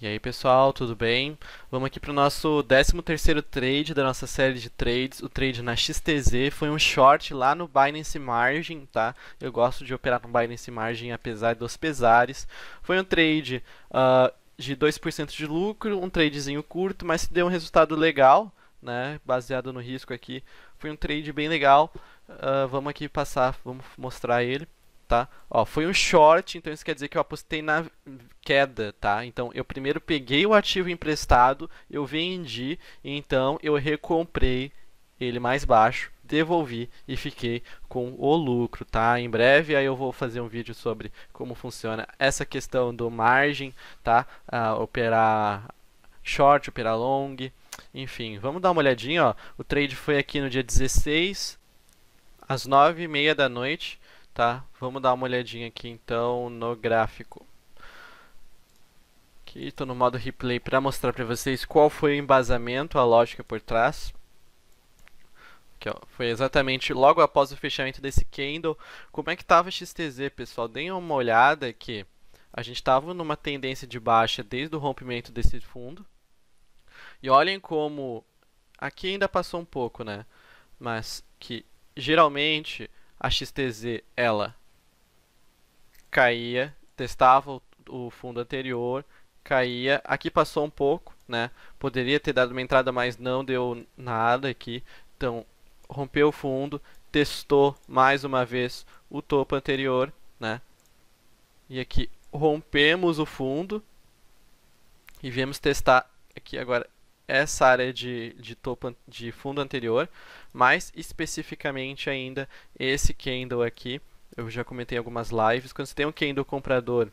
E aí pessoal, tudo bem? Vamos aqui para o nosso 13º trade da nossa série de trades, o trade na XTZ, foi um short lá no Binance Margin, tá? Eu gosto de operar no Binance Margin apesar dos pesares. Foi um trade uh, de 2% de lucro, um tradezinho curto, mas que deu um resultado legal, né? Baseado no risco aqui, foi um trade bem legal. Uh, vamos aqui passar, vamos mostrar ele tá? Ó, foi um short, então isso quer dizer que eu apostei na queda, tá? Então eu primeiro peguei o ativo emprestado, eu vendi, então eu recomprei ele mais baixo, devolvi e fiquei com o lucro, tá? Em breve aí eu vou fazer um vídeo sobre como funciona essa questão do margem, tá? Uh, operar short, operar long, enfim, vamos dar uma olhadinha, ó. O trade foi aqui no dia 16 às 9h30 da noite tá? Vamos dar uma olhadinha aqui então no gráfico. Aqui estou no modo replay para mostrar para vocês qual foi o embasamento, a lógica por trás. Aqui, ó, foi exatamente logo após o fechamento desse candle. Como é que estava XTZ, pessoal? Deem uma olhada aqui. A gente estava numa tendência de baixa desde o rompimento desse fundo. E olhem como aqui ainda passou um pouco, né? Mas que geralmente a XTZ ela caía, testava o fundo anterior, caía, aqui passou um pouco, né? Poderia ter dado uma entrada, mas não deu nada aqui. Então, rompeu o fundo, testou mais uma vez o topo anterior, né? E aqui rompemos o fundo e viemos testar aqui agora essa área de, de, topo, de fundo anterior, mais especificamente ainda esse candle aqui. Eu já comentei em algumas lives. Quando você tem um candle comprador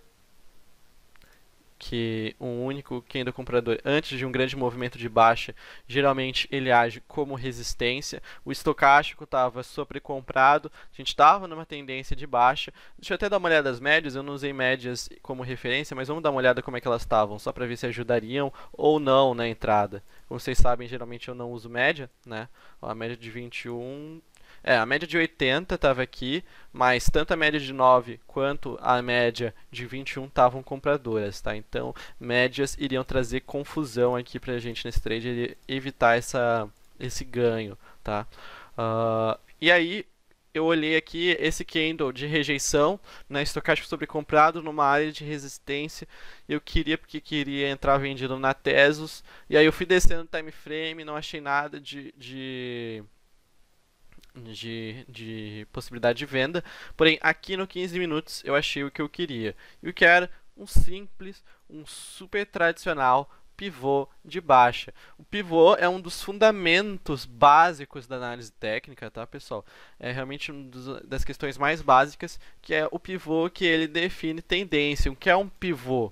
que um único Kendo é comprador, antes de um grande movimento de baixa, geralmente ele age como resistência. O estocástico estava sobrecomprado, a gente estava numa tendência de baixa. Deixa eu até dar uma olhada nas médias, eu não usei médias como referência, mas vamos dar uma olhada como é que elas estavam, só para ver se ajudariam ou não na entrada. Como vocês sabem, geralmente eu não uso média, né? a média de 21 é, a média de 80 estava aqui, mas tanto a média de 9 quanto a média de 21 estavam compradoras, tá? Então, médias iriam trazer confusão aqui para a gente nesse trade, evitar essa, esse ganho, tá? Uh, e aí, eu olhei aqui esse candle de rejeição, né, estocástico sobrecomprado numa área de resistência. Eu queria porque queria entrar vendido na Tesos. E aí eu fui descendo o time frame, não achei nada de, de de, de possibilidade de venda. Porém, aqui no 15 minutos eu achei o que eu queria. E o que era um simples, um super tradicional pivô de baixa. O pivô é um dos fundamentos básicos da análise técnica, tá, pessoal? É realmente uma das questões mais básicas, que é o pivô que ele define tendência. O que é um pivô,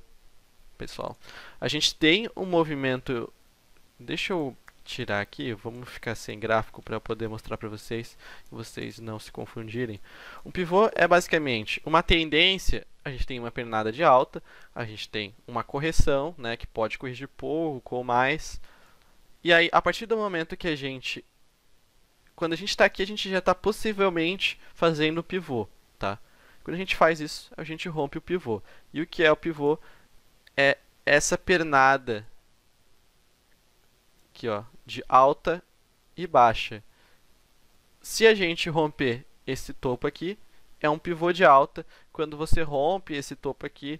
pessoal? A gente tem um movimento... Deixa eu tirar aqui, vamos ficar sem gráfico para poder mostrar para vocês, vocês não se confundirem. Um pivô é basicamente uma tendência, a gente tem uma pernada de alta, a gente tem uma correção, né, que pode corrigir pouco ou mais. E aí, a partir do momento que a gente quando a gente está aqui, a gente já está possivelmente fazendo o pivô, tá? Quando a gente faz isso, a gente rompe o pivô. E o que é o pivô é essa pernada aqui, ó, de alta e baixa. Se a gente romper esse topo aqui, é um pivô de alta. Quando você rompe esse topo aqui,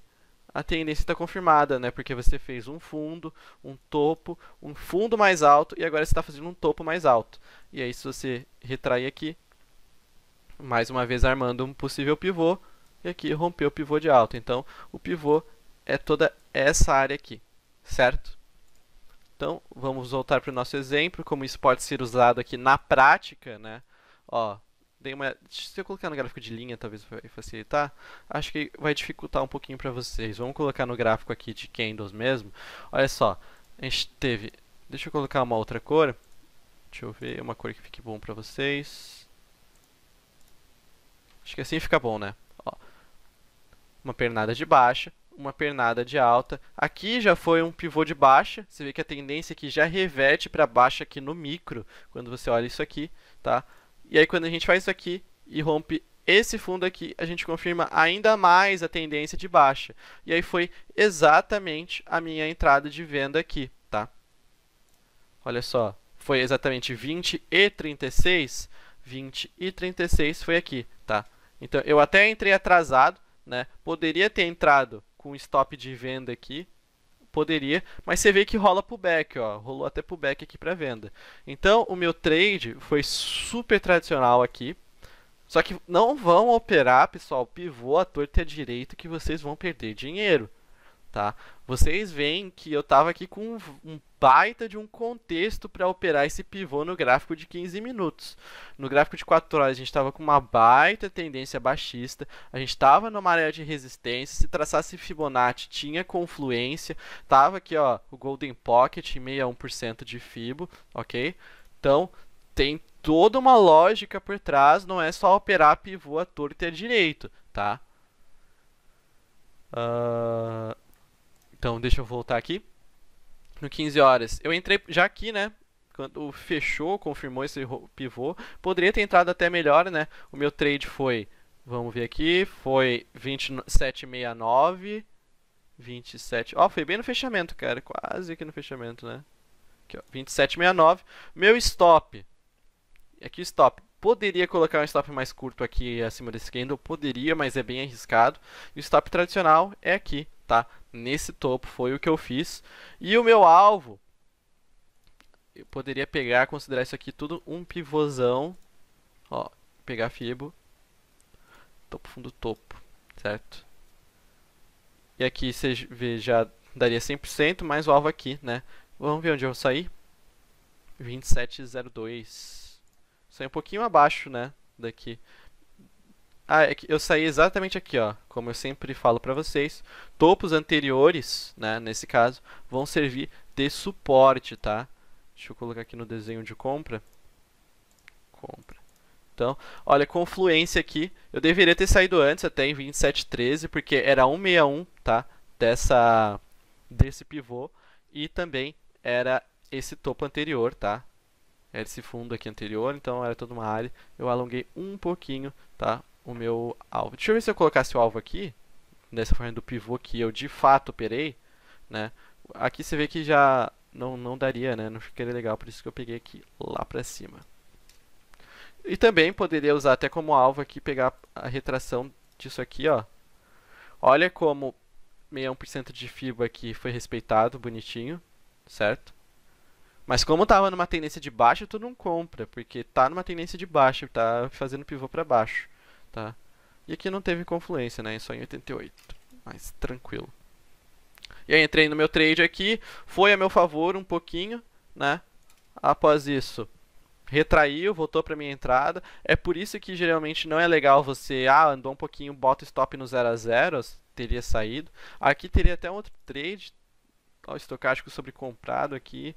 a tendência está confirmada, né? Porque você fez um fundo, um topo, um fundo mais alto e agora você está fazendo um topo mais alto. E aí, se você retrair aqui, mais uma vez armando um possível pivô, e aqui rompeu o pivô de alta. Então, o pivô é toda essa área aqui, certo? Então, vamos voltar para o nosso exemplo, como isso pode ser usado aqui na prática, né? Ó, dei uma... Se eu colocar no gráfico de linha, talvez vai facilitar. Acho que vai dificultar um pouquinho para vocês. Vamos colocar no gráfico aqui de candles mesmo. Olha só, a gente teve... Deixa eu colocar uma outra cor. Deixa eu ver uma cor que fique bom para vocês. Acho que assim fica bom, né? Ó, uma pernada de baixa uma pernada de alta. Aqui já foi um pivô de baixa. Você vê que a tendência aqui já reverte para baixa aqui no micro, quando você olha isso aqui, tá? E aí quando a gente faz isso aqui e rompe esse fundo aqui, a gente confirma ainda mais a tendência de baixa. E aí foi exatamente a minha entrada de venda aqui, tá? Olha só, foi exatamente 20 e 36, 20 e 36 foi aqui, tá? Então eu até entrei atrasado, né? Poderia ter entrado com stop de venda aqui. Poderia, mas você vê que rola pullback, ó, rolou até pullback aqui para venda. Então, o meu trade foi super tradicional aqui. Só que não vão operar, pessoal, pivô à torta e que vocês vão perder dinheiro tá? Vocês veem que eu estava aqui com um baita de um contexto para operar esse pivô no gráfico de 15 minutos. No gráfico de 4 horas a gente estava com uma baita tendência baixista, a gente estava numa maré de resistência, se traçasse Fibonacci tinha confluência, tava aqui ó, o Golden Pocket 61% de Fibo, OK? Então, tem toda uma lógica por trás, não é só operar pivô à torta e à direito, tá? Uh, então, deixa eu voltar aqui. No 15 horas, eu entrei já aqui, né? Quando fechou, confirmou esse pivô. Poderia ter entrado até melhor, né? O meu trade foi, vamos ver aqui, foi 27,69. 27. Ó, foi bem no fechamento, cara. Quase aqui no fechamento, né? Aqui, ó, 27,69. Meu stop. Aqui, stop. Poderia colocar um stop mais curto aqui acima desse candle, poderia, mas é bem arriscado. E o stop tradicional é aqui, tá? Nesse topo foi o que eu fiz. E o meu alvo, eu poderia pegar, considerar isso aqui tudo um pivôzão. Ó, pegar fibo. Topo, fundo, topo, certo? E aqui você vê, já daria 100%, mais o alvo aqui, né? Vamos ver onde eu vou sair. 27,02. Saí um pouquinho abaixo, né? Daqui. Ah, é eu saí exatamente aqui, ó. Como eu sempre falo para vocês, topos anteriores, né, nesse caso, vão servir de suporte, tá? Deixa eu colocar aqui no desenho de compra. Compra. Então, olha, confluência aqui, eu deveria ter saído antes, até em 2713, porque era 161, tá? Dessa desse pivô e também era esse topo anterior, tá? era é esse fundo aqui anterior, então era toda uma área. Eu alonguei um pouquinho, tá? O meu alvo. Deixa eu ver se eu colocasse o alvo aqui, nessa forma do pivô que eu de fato operei, né? Aqui você vê que já não, não daria, né? Não ficaria legal, por isso que eu peguei aqui lá para cima. E também poderia usar até como alvo aqui, pegar a retração disso aqui, ó. Olha como 61% de fibra aqui foi respeitado, bonitinho, certo? Mas como tava numa tendência de baixa, tu não compra, porque tá numa tendência de baixa, tá fazendo pivô para baixo, tá? E aqui não teve confluência, né? Só em 88. Mas tranquilo. E aí entrei no meu trade aqui, foi a meu favor um pouquinho, né? Após isso, retraiu, voltou para minha entrada. É por isso que geralmente não é legal você, ah, andou um pouquinho, bota stop no 0 a 0, teria saído. Aqui teria até um outro trade, ó, estocástico sobre comprado aqui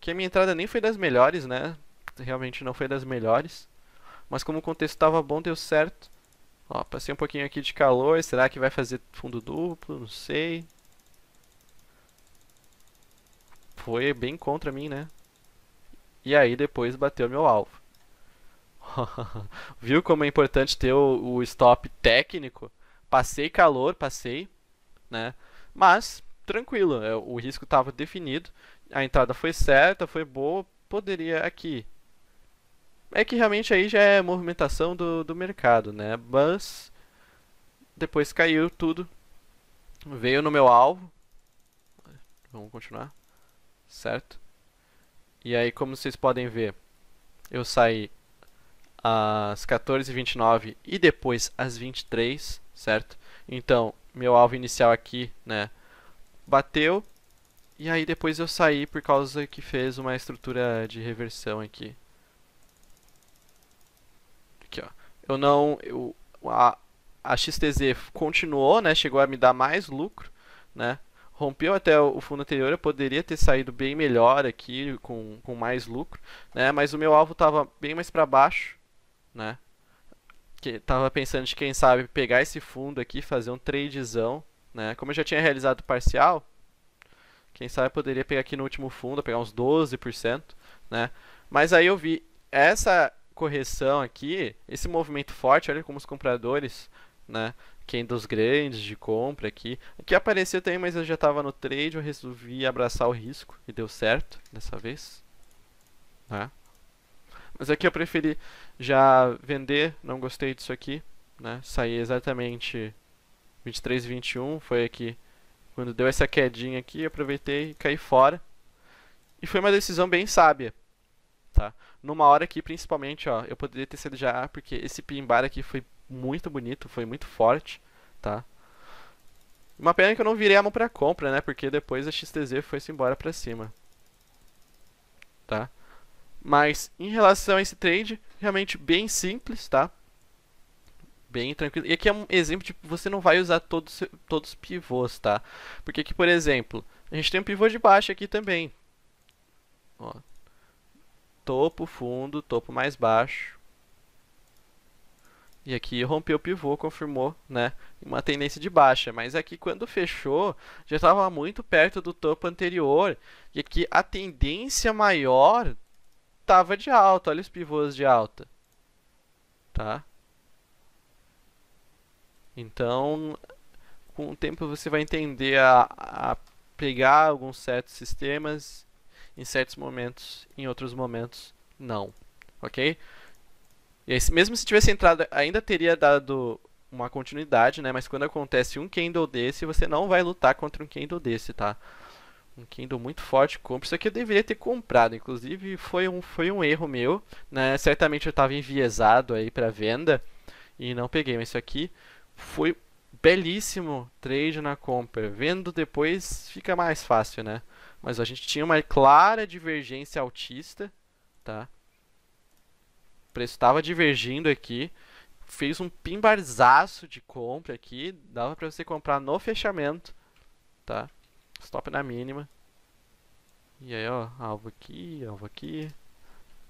que a minha entrada nem foi das melhores, né? Realmente não foi das melhores. Mas como o contexto estava bom, deu certo. Ó, passei um pouquinho aqui de calor. Será que vai fazer fundo duplo? Não sei. Foi bem contra mim, né? E aí depois bateu meu alvo. Viu como é importante ter o, o stop técnico? Passei calor, passei, né? Mas tranquilo. É, o risco estava definido, a entrada foi certa, foi boa, poderia aqui. É que realmente aí já é movimentação do, do mercado, né? Mas depois caiu tudo. Veio no meu alvo. Vamos continuar. Certo? E aí, como vocês podem ver, eu saí às 14h29 e depois às 23 certo? Então, meu alvo inicial aqui, né, bateu, e aí depois eu saí por causa que fez uma estrutura de reversão aqui. Aqui, ó. Eu não... Eu, a, a XTZ continuou, né? Chegou a me dar mais lucro, né? Rompeu até o fundo anterior, eu poderia ter saído bem melhor aqui, com, com mais lucro, né? Mas o meu alvo estava bem mais para baixo, né? Que tava pensando de quem sabe pegar esse fundo aqui, fazer um tradezão, né? Como eu já tinha realizado parcial, quem sabe eu poderia pegar aqui no último fundo, pegar uns 12%, né? Mas aí eu vi essa correção aqui, esse movimento forte, olha como os compradores, né, quem dos grandes de compra aqui, aqui apareceu também, mas eu já estava no trade, eu resolvi abraçar o risco e deu certo dessa vez, né? Mas aqui eu preferi já vender, não gostei disso aqui, né? Saí exatamente 23 e 21 foi aqui quando deu essa quedinha aqui, aproveitei e caí fora. E foi uma decisão bem sábia, tá? Numa hora aqui, principalmente, ó, eu poderia ter sido já A, porque esse bar aqui foi muito bonito, foi muito forte, tá? Uma pena que eu não virei a mão pra compra, né? Porque depois a XTZ foi-se embora pra cima. Tá? Mas, em relação a esse trade, realmente bem simples, tá? bem tranquilo. E aqui é um exemplo de você não vai usar todos, todos os pivôs, tá? Porque aqui, por exemplo, a gente tem um pivô de baixo aqui também. Ó. Topo, fundo, topo mais baixo. E aqui rompeu o pivô, confirmou, né? Uma tendência de baixa. Mas aqui quando fechou, já estava muito perto do topo anterior. E aqui a tendência maior estava de alta. Olha os pivôs de alta. Tá? Então, com o tempo você vai entender a, a pegar alguns certos sistemas em certos momentos, em outros momentos não, ok? E aí, mesmo se tivesse entrado, ainda teria dado uma continuidade, né? Mas quando acontece um kendo desse, você não vai lutar contra um kendo desse, tá? Um kendo muito forte, compra. Isso aqui eu deveria ter comprado, inclusive foi um, foi um erro meu, né? Certamente eu estava enviesado aí para venda e não peguei, mas isso aqui foi belíssimo trade na compra. Vendo depois fica mais fácil, né? Mas a gente tinha uma clara divergência altista, tá? O preço estava divergindo aqui. Fez um pimbarzaço de compra aqui. Dava para você comprar no fechamento, tá? Stop na mínima. E aí, ó, alvo aqui, alvo aqui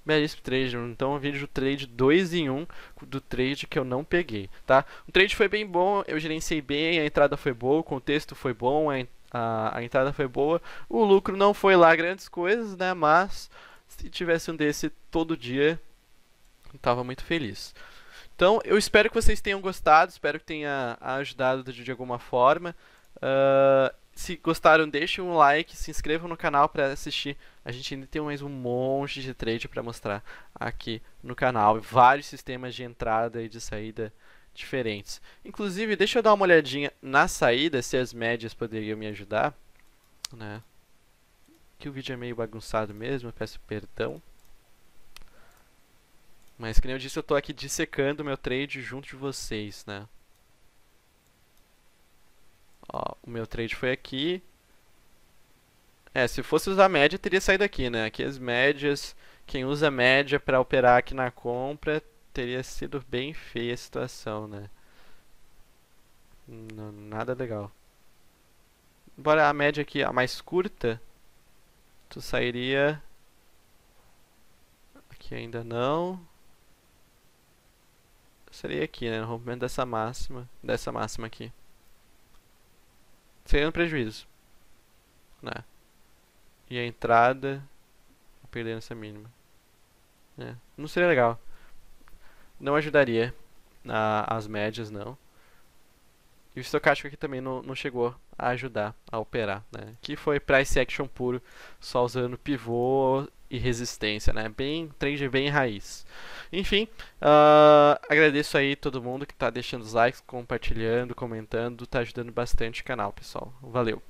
belíssimo trade. Então, um vídeo trade 2 em 1 um do trade que eu não peguei, tá? O trade foi bem bom, eu gerenciei bem, a entrada foi boa, o contexto foi bom, a, a, a entrada foi boa. O lucro não foi lá grandes coisas, né? Mas se tivesse um desse todo dia, eu tava muito feliz. Então, eu espero que vocês tenham gostado, espero que tenha ajudado de, de alguma forma. Uh, se gostaram, deixem um like, se inscrevam no canal para assistir. A gente ainda tem mais um monte de trade para mostrar aqui no canal. Vários sistemas de entrada e de saída diferentes. Inclusive, deixa eu dar uma olhadinha na saída, se as médias poderiam me ajudar. Né? Que o vídeo é meio bagunçado mesmo, peço perdão. Mas, como eu disse, eu estou aqui dissecando meu trade junto de vocês, né? Ó, o meu trade foi aqui. É, se fosse usar média, teria saído aqui, né? Aqui as médias, quem usa média para operar aqui na compra, teria sido bem feia a situação, né? Não, nada legal. Embora a média aqui, a mais curta, tu sairia... Aqui ainda não. Seria aqui, né? No rompimento dessa máxima, dessa máxima aqui seria um prejuízo. Né? E a entrada perdendo essa mínima. É. Não seria legal. Não ajudaria as médias, não. E o estocástico aqui também não, não chegou a ajudar a operar. Né? Que foi price action puro, só usando pivô e resistência, né? Bem 3 bem raiz. Enfim, uh, agradeço aí todo mundo que está deixando os likes, compartilhando, comentando, está ajudando bastante o canal, pessoal. Valeu!